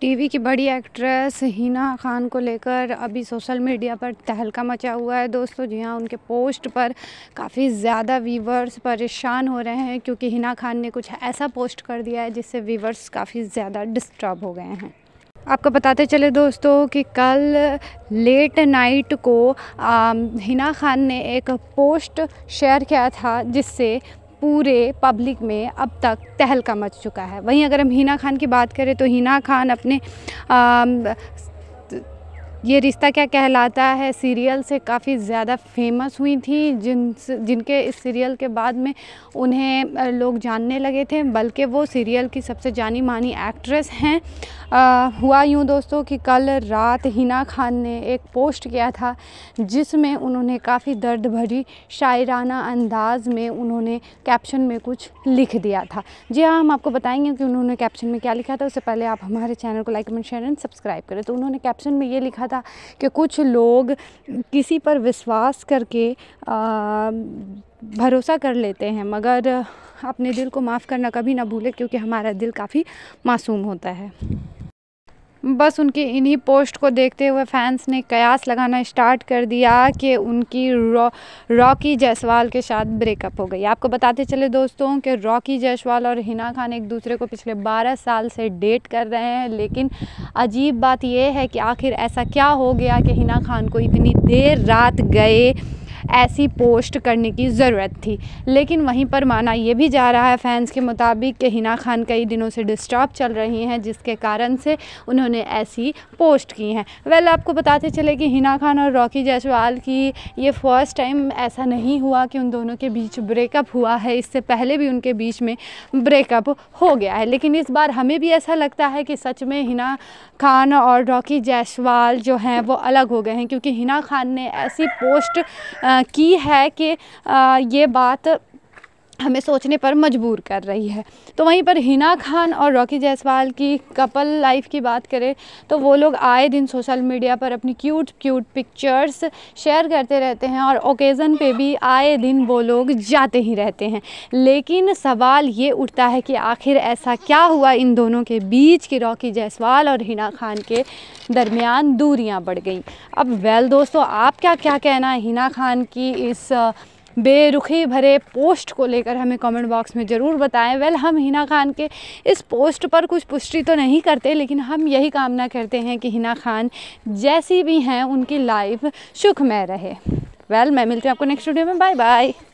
TV की बड़ी actress Hina Khan को लेकर अभी सोशल मीडिया पर तहलका मचा हुआ है दोस्तों जी हाँ उनके पोस्ट पर काफ़ी ज़्यादा व्यूवर्स परेशान हो रहे हैं क्योंकि हिना खान ने कुछ ऐसा पोस्ट कर दिया है जिससे व्यूवर्स काफ़ी ज़्यादा डिस्टर्ब हो गए हैं आपको बताते चले दोस्तों कि कल लेट नाइट को आ, हिना खान ने एक पोस्ट शेयर किया था जिससे पूरे पब्लिक में अब तक तहलका मच चुका है वहीं अगर हम हिना खान की बात करें तो हिना खान अपने आ, ये रिश्ता क्या कहलाता है सीरियल से काफ़ी ज़्यादा फेमस हुई थी जिन जिनके इस सीरियल के बाद में उन्हें लोग जानने लगे थे बल्कि वो सीरियल की सबसे जानी मानी एक्ट्रेस हैं हुआ यूँ दोस्तों कि कल रात हिना खान ने एक पोस्ट किया था जिसमें उन्होंने काफ़ी दर्द भरी शायराना अंदाज़ में उन्होंने कैप्शन में कुछ लिख दिया था जी हाँ हम आपको बताएंगे कि उन्होंने कैप्शन में क्या लिखा था उससे पहले आप हमारे चैनल को like comment share and subscribe करें तो उन्होंने कैप्शन में ये लिखा था कि कुछ लोग किसी पर विश्वास करके भरोसा कर लेते हैं मगर अपने दिल को माफ़ करना कभी ना भूले क्योंकि हमारा दिल काफ़ी मासूम होता है बस उनकी इन्हीं पोस्ट को देखते हुए फैंस ने कयास लगाना स्टार्ट कर दिया कि उनकी रॉकी रॉकी जायसवाल के साथ ब्रेकअप हो गई आपको बताते चले दोस्तों कि रॉकी जायसवाल और हिना खान एक दूसरे को पिछले 12 साल से डेट कर रहे हैं लेकिन अजीब बात यह है कि आखिर ऐसा क्या हो गया कि हिना खान को इतनी देर रात गए ऐसी पोस्ट करने की ज़रूरत थी लेकिन वहीं पर माना ये भी जा रहा है फैंस के मुताबिक कि हिना खान कई दिनों से डिस्टर्ब चल रही हैं जिसके कारण से उन्होंने ऐसी पोस्ट की हैं वेल आपको बताते चले कि हिना खान और रॉकी जायसवाल की ये फर्स्ट टाइम ऐसा नहीं हुआ कि उन दोनों के बीच ब्रेकअप हुआ है इससे पहले भी उनके बीच में ब्रेकअप हो गया है लेकिन इस बार हमें भी ऐसा लगता है कि सच में हिना खान और रॉकी जायसवाल जो हैं वो अलग हो गए हैं क्योंकि हिना खान ने ऐसी पोस्ट आ, की है कि ये बात हमें सोचने पर मजबूर कर रही है तो वहीं पर हिना खान और रॉकी जायसवाल की कपल लाइफ की बात करें तो वो लोग आए दिन सोशल मीडिया पर अपनी क्यूट क्यूट पिक्चर्स शेयर करते रहते हैं और ओकेज़न पे भी आए दिन वो लोग जाते ही रहते हैं लेकिन सवाल ये उठता है कि आखिर ऐसा क्या हुआ इन दोनों के बीच कि रॉकी जायसवाल और हिना खान के दरमियान दूरियाँ बढ़ गई अब वेल दोस्तों आपका क्या कहना है हिना खान की इस बेरुखी भरे पोस्ट को लेकर हमें कमेंट बॉक्स में ज़रूर बताएं वेल हम हिना खान के इस पोस्ट पर कुछ पुष्टि तो नहीं करते लेकिन हम यही कामना करते हैं कि हिना खान जैसी भी हैं उनकी लाइफ सुखमय रहे वेल मैं मिलती हूँ आपको नेक्स्ट वीडियो में बाय बाय